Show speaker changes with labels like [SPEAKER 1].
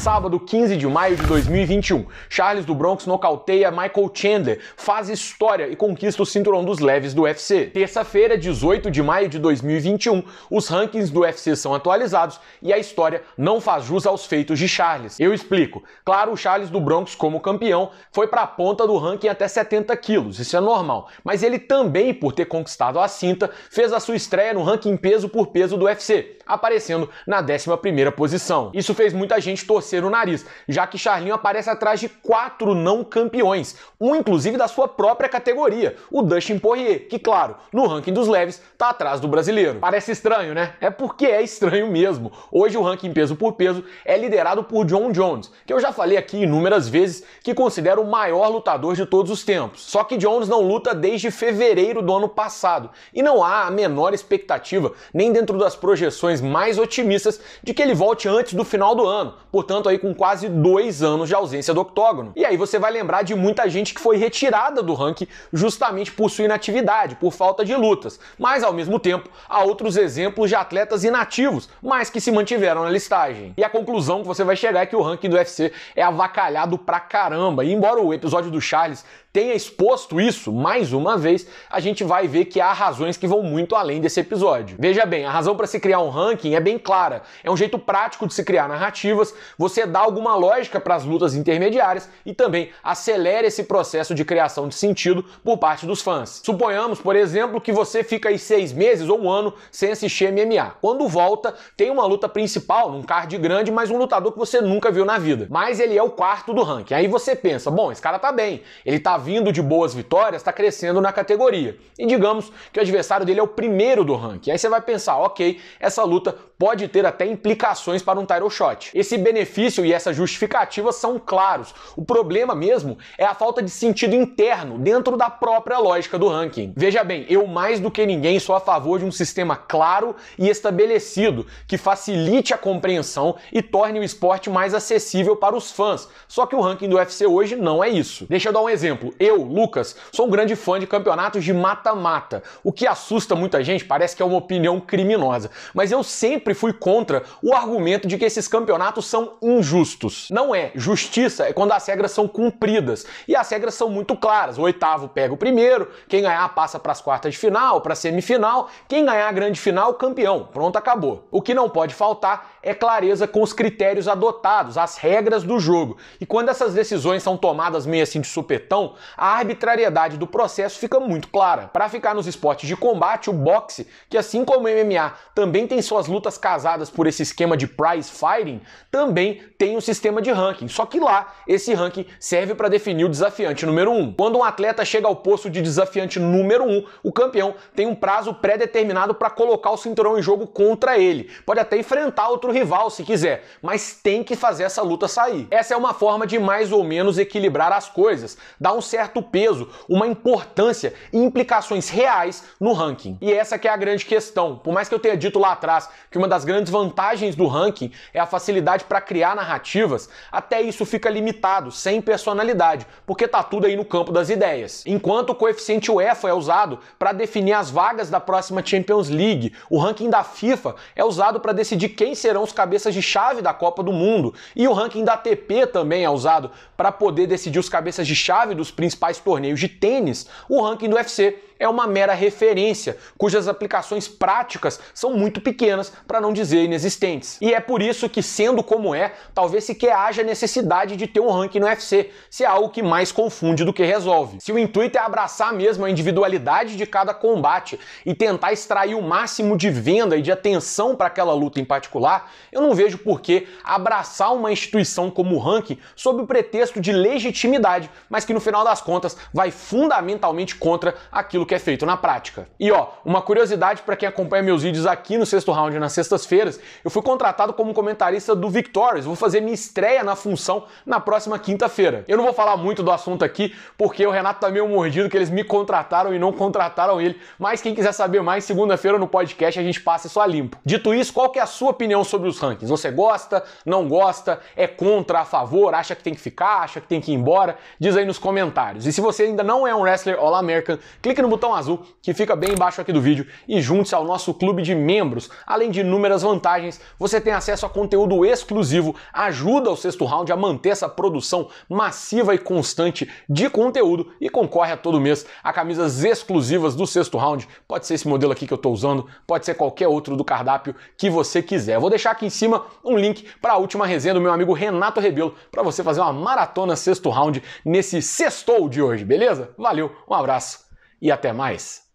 [SPEAKER 1] sábado, 15 de maio de 2021. Charles do Bronx nocauteia Michael Chandler, faz história e conquista o cinturão dos leves do UFC. Terça-feira, 18 de maio de 2021, os rankings do UFC são atualizados e a história não faz jus aos feitos de Charles. Eu explico. Claro, o Charles do Bronx, como campeão, foi para a ponta do ranking até 70 quilos, isso é normal. Mas ele também, por ter conquistado a cinta, fez a sua estreia no ranking peso por peso do UFC, aparecendo na 11 primeira posição. Isso fez muita gente torcer torcer o nariz, já que Charlinho aparece atrás de quatro não campeões, um inclusive da sua própria categoria, o Dustin Poirier, que, claro, no ranking dos leves, está atrás do brasileiro. Parece estranho, né? É porque é estranho mesmo. Hoje o ranking peso por peso é liderado por John Jones, que eu já falei aqui inúmeras vezes que considero o maior lutador de todos os tempos. Só que Jones não luta desde fevereiro do ano passado e não há a menor expectativa, nem dentro das projeções mais otimistas, de que ele volte antes do final do ano. Portanto, portanto, aí com quase dois anos de ausência do octógono. E aí você vai lembrar de muita gente que foi retirada do ranking justamente por sua inatividade, por falta de lutas. Mas, ao mesmo tempo, há outros exemplos de atletas inativos, mas que se mantiveram na listagem. E a conclusão que você vai chegar é que o ranking do UFC é avacalhado pra caramba. E embora o episódio do Charles tenha exposto isso mais uma vez, a gente vai ver que há razões que vão muito além desse episódio. Veja bem, a razão para se criar um ranking é bem clara. É um jeito prático de se criar narrativas. Você você dá alguma lógica para as lutas intermediárias e também acelera esse processo de criação de sentido por parte dos fãs. Suponhamos, por exemplo, que você fica aí seis meses ou um ano sem assistir MMA. Quando volta, tem uma luta principal, num card grande, mas um lutador que você nunca viu na vida. Mas ele é o quarto do ranking. Aí você pensa, bom, esse cara tá bem, ele tá vindo de boas vitórias, tá crescendo na categoria. E digamos que o adversário dele é o primeiro do ranking. Aí você vai pensar, ok, essa luta pode ter até implicações para um title shot. Esse benefício e essa justificativa são claros. O problema mesmo é a falta de sentido interno dentro da própria lógica do ranking. Veja bem, eu mais do que ninguém sou a favor de um sistema claro e estabelecido que facilite a compreensão e torne o esporte mais acessível para os fãs. Só que o ranking do UFC hoje não é isso. Deixa eu dar um exemplo. Eu, Lucas, sou um grande fã de campeonatos de mata-mata. O que assusta muita gente parece que é uma opinião criminosa, mas eu sempre sempre fui contra o argumento de que esses campeonatos são injustos. Não é. Justiça é quando as regras são cumpridas. E as regras são muito claras. O oitavo pega o primeiro, quem ganhar passa para as quartas de final, para a semifinal, quem ganhar a grande final, campeão. Pronto, acabou. O que não pode faltar é clareza com os critérios adotados, as regras do jogo. E quando essas decisões são tomadas meio assim de supetão, a arbitrariedade do processo fica muito clara. Para ficar nos esportes de combate, o boxe, que assim como o MMA também tem suas lutas casadas por esse esquema de prize fighting, também tem um sistema de ranking. Só que lá, esse ranking serve para definir o desafiante número 1. Um. Quando um atleta chega ao posto de desafiante número 1, um, o campeão tem um prazo pré-determinado para colocar o cinturão em jogo contra ele. Pode até enfrentar outro outro rival se quiser, mas tem que fazer essa luta sair. Essa é uma forma de mais ou menos equilibrar as coisas, dar um certo peso, uma importância e implicações reais no ranking. E essa que é a grande questão. Por mais que eu tenha dito lá atrás que uma das grandes vantagens do ranking é a facilidade para criar narrativas, até isso fica limitado, sem personalidade, porque tá tudo aí no campo das ideias. Enquanto o coeficiente UEFA é usado para definir as vagas da próxima Champions League, o ranking da FIFA é usado para decidir quem serão os cabeças de chave da Copa do Mundo. E o ranking da ATP também é usado para poder decidir os cabeças de chave dos principais torneios de tênis, o ranking do UFC é uma mera referência, cujas aplicações práticas são muito pequenas, para não dizer inexistentes. E é por isso que, sendo como é, talvez sequer haja necessidade de ter um ranking no UFC, se é algo que mais confunde do que resolve. Se o intuito é abraçar mesmo a individualidade de cada combate e tentar extrair o máximo de venda e de atenção para aquela luta em particular, eu não vejo por que abraçar uma instituição como o ranking sob o pretexto de legitimidade, mas que no final das contas vai fundamentalmente contra aquilo que é feito na prática. E ó, uma curiosidade para quem acompanha meus vídeos aqui no sexto round nas sextas-feiras, eu fui contratado como comentarista do Victorious. Vou fazer minha estreia na função na próxima quinta-feira. Eu não vou falar muito do assunto aqui, porque o Renato tá meio mordido que eles me contrataram e não contrataram ele. Mas quem quiser saber mais, segunda-feira no podcast a gente passa isso a limpo. Dito isso, qual que é a sua opinião sobre os rankings? Você gosta, não gosta, é contra, a favor, acha que tem que ficar, acha que tem que ir embora? Diz aí nos comentários. E se você ainda não é um wrestler All American, clique no botão botão azul que fica bem embaixo aqui do vídeo e junte-se ao nosso clube de membros. Além de inúmeras vantagens, você tem acesso a conteúdo exclusivo, ajuda o sexto round a manter essa produção massiva e constante de conteúdo e concorre a todo mês a camisas exclusivas do sexto round. Pode ser esse modelo aqui que eu estou usando, pode ser qualquer outro do cardápio que você quiser. vou deixar aqui em cima um link para a última resenha do meu amigo Renato Rebelo para você fazer uma maratona sexto round nesse sextou de hoje, beleza? Valeu, um abraço e até mais!